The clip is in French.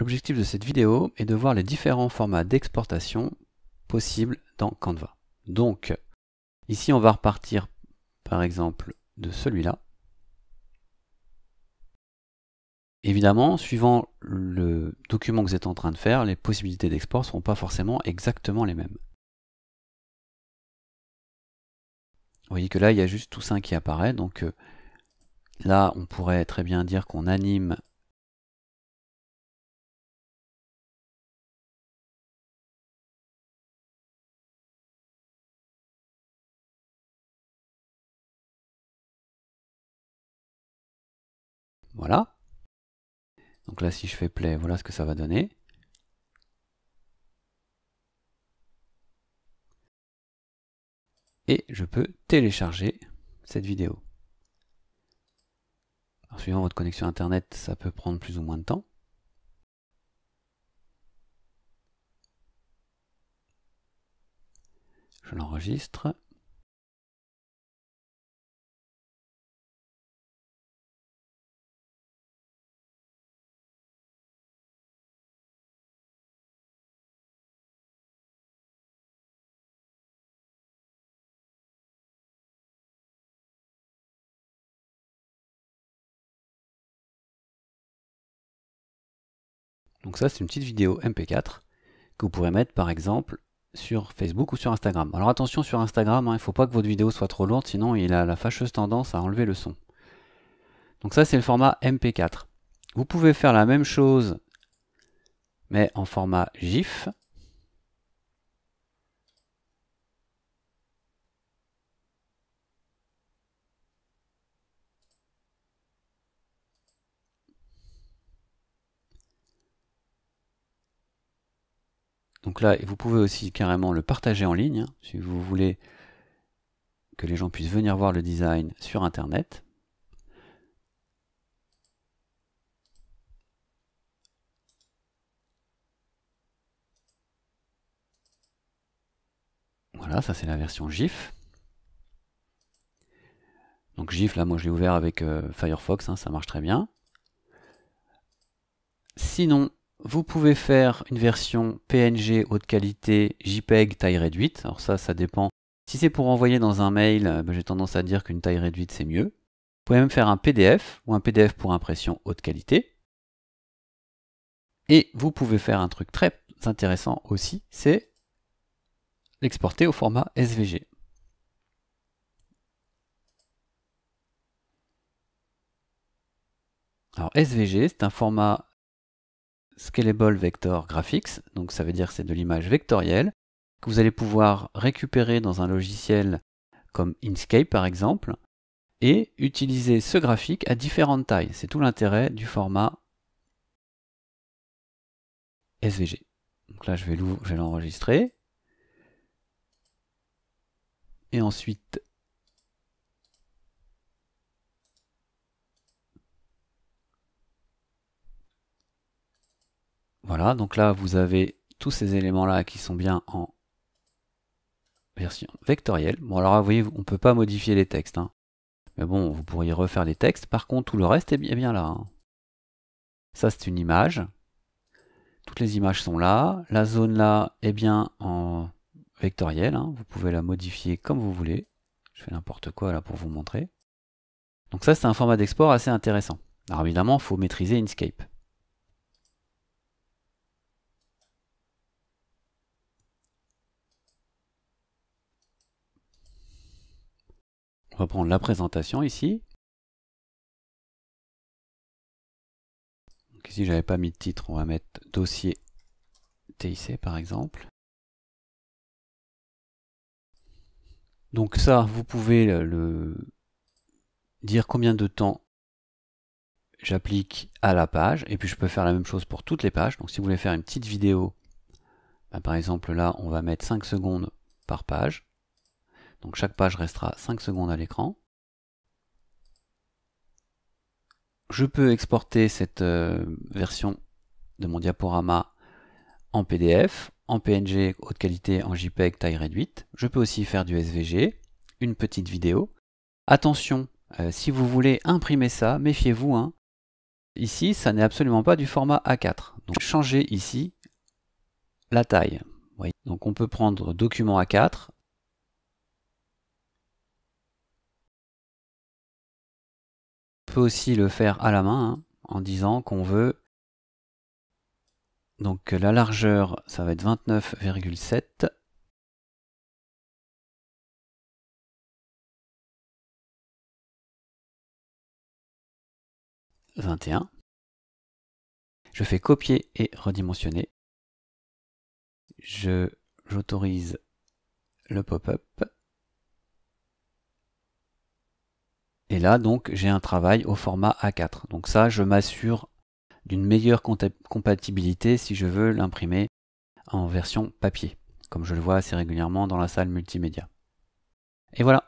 L'objectif de cette vidéo est de voir les différents formats d'exportation possibles dans Canva. Donc, ici, on va repartir, par exemple, de celui-là. Évidemment, suivant le document que vous êtes en train de faire, les possibilités d'export ne seront pas forcément exactement les mêmes. Vous voyez que là, il y a juste tout ça qui apparaît. Donc euh, là, on pourrait très bien dire qu'on anime Voilà. Donc là, si je fais play, voilà ce que ça va donner. Et je peux télécharger cette vidéo. Alors, suivant votre connexion Internet, ça peut prendre plus ou moins de temps. Je l'enregistre. Donc ça, c'est une petite vidéo MP4 que vous pourrez mettre par exemple sur Facebook ou sur Instagram. Alors attention sur Instagram, hein, il ne faut pas que votre vidéo soit trop lourde, sinon il a la fâcheuse tendance à enlever le son. Donc ça, c'est le format MP4. Vous pouvez faire la même chose, mais en format GIF. Donc là, vous pouvez aussi carrément le partager en ligne, hein, si vous voulez que les gens puissent venir voir le design sur Internet. Voilà, ça c'est la version GIF. Donc GIF, là moi je l'ai ouvert avec euh, Firefox, hein, ça marche très bien. Sinon, vous pouvez faire une version PNG haute qualité, JPEG taille réduite. Alors ça, ça dépend. Si c'est pour envoyer dans un mail, euh, ben, j'ai tendance à dire qu'une taille réduite, c'est mieux. Vous pouvez même faire un PDF ou un PDF pour impression haute qualité. Et vous pouvez faire un truc très intéressant aussi, c'est l'exporter au format SVG. Alors SVG, c'est un format Scalable Vector Graphics, donc ça veut dire c'est de l'image vectorielle, que vous allez pouvoir récupérer dans un logiciel comme Inkscape par exemple, et utiliser ce graphique à différentes tailles. C'est tout l'intérêt du format SVG. Donc là je vais l'enregistrer. Et ensuite Voilà, donc là vous avez tous ces éléments-là qui sont bien en version vectorielle. Bon alors vous voyez, on ne peut pas modifier les textes. Hein. Mais bon, vous pourriez refaire les textes. Par contre, tout le reste est bien là. Hein. Ça, c'est une image. Toutes les images sont là. La zone là est bien en vectorielle. Hein. Vous pouvez la modifier comme vous voulez. Je fais n'importe quoi là pour vous montrer. Donc ça, c'est un format d'export assez intéressant. Alors évidemment, il faut maîtriser Inkscape. prendre la présentation ici. Donc ici, j'avais pas mis de titre, on va mettre dossier TIC par exemple. Donc ça, vous pouvez le, dire combien de temps j'applique à la page, et puis je peux faire la même chose pour toutes les pages. Donc si vous voulez faire une petite vidéo, bah, par exemple là, on va mettre 5 secondes par page. Donc chaque page restera 5 secondes à l'écran. Je peux exporter cette euh, version de mon diaporama en PDF, en PNG haute qualité, en JPEG taille réduite. Je peux aussi faire du SVG, une petite vidéo. Attention, euh, si vous voulez imprimer ça, méfiez-vous. Hein. Ici, ça n'est absolument pas du format A4. Donc changez ici la taille. Donc on peut prendre document A4, peut aussi le faire à la main hein, en disant qu'on veut donc la largeur, ça va être 29,7. Je fais copier et redimensionner. Je j'autorise le pop-up. Et là, donc, j'ai un travail au format A4. Donc ça, je m'assure d'une meilleure compatibilité si je veux l'imprimer en version papier, comme je le vois assez régulièrement dans la salle multimédia. Et voilà,